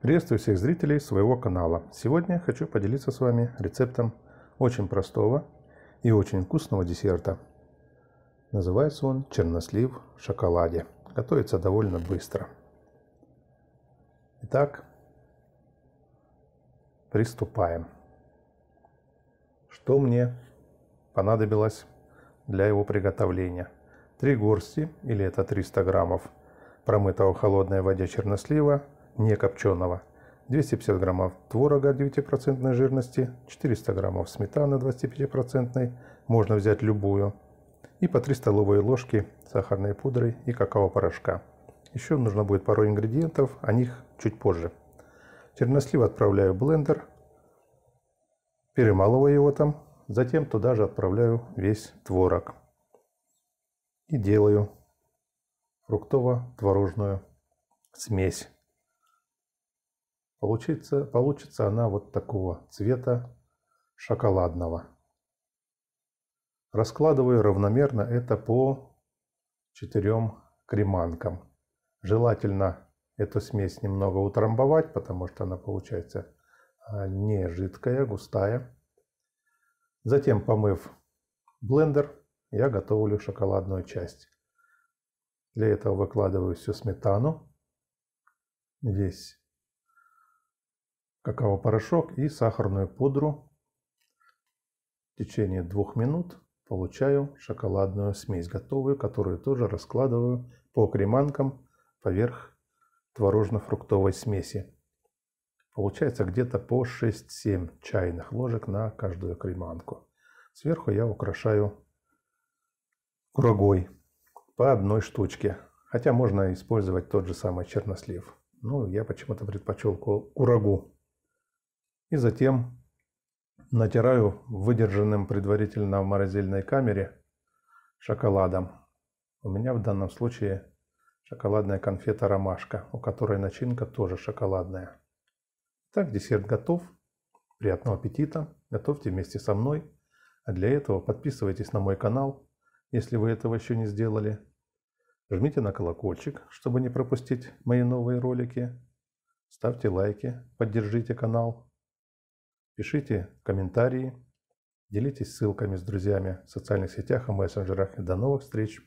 Приветствую всех зрителей своего канала. Сегодня хочу поделиться с вами рецептом очень простого и очень вкусного десерта. Называется он чернослив в шоколаде. Готовится довольно быстро. Итак, приступаем. Что мне понадобилось для его приготовления? Три горсти или это 300 граммов промытого холодной воде чернослива – не копченого, 250 граммов творога 9% жирности, 400 граммов сметаны 25%, можно взять любую, и по 3 столовые ложки сахарной пудры и какао-порошка. Еще нужно будет пару ингредиентов, о них чуть позже. Чернослив отправляю в блендер, перемалываю его там, затем туда же отправляю весь творог. И делаю фруктово-творожную смесь. Получится, получится она вот такого цвета шоколадного. Раскладываю равномерно это по четырем креманкам. Желательно эту смесь немного утрамбовать, потому что она получается а, не жидкая, густая. Затем, помыв блендер, я готовлю шоколадную часть. Для этого выкладываю всю сметану, весь какао-порошок и сахарную пудру. В течение двух минут получаю шоколадную смесь готовую, которую тоже раскладываю по креманкам поверх творожно-фруктовой смеси. Получается где-то по 6-7 чайных ложек на каждую креманку. Сверху я украшаю курагой по одной штучке. Хотя можно использовать тот же самый чернослив. Но ну, я почему-то предпочел курагу и затем натираю выдержанным предварительно в морозильной камере шоколадом. У меня в данном случае шоколадная конфета «Ромашка», у которой начинка тоже шоколадная. Так, десерт готов. Приятного аппетита. Готовьте вместе со мной. А для этого подписывайтесь на мой канал, если вы этого еще не сделали. Жмите на колокольчик, чтобы не пропустить мои новые ролики. Ставьте лайки, поддержите канал. Пишите комментарии, делитесь ссылками с друзьями в социальных сетях и мессенджерах. И до новых встреч!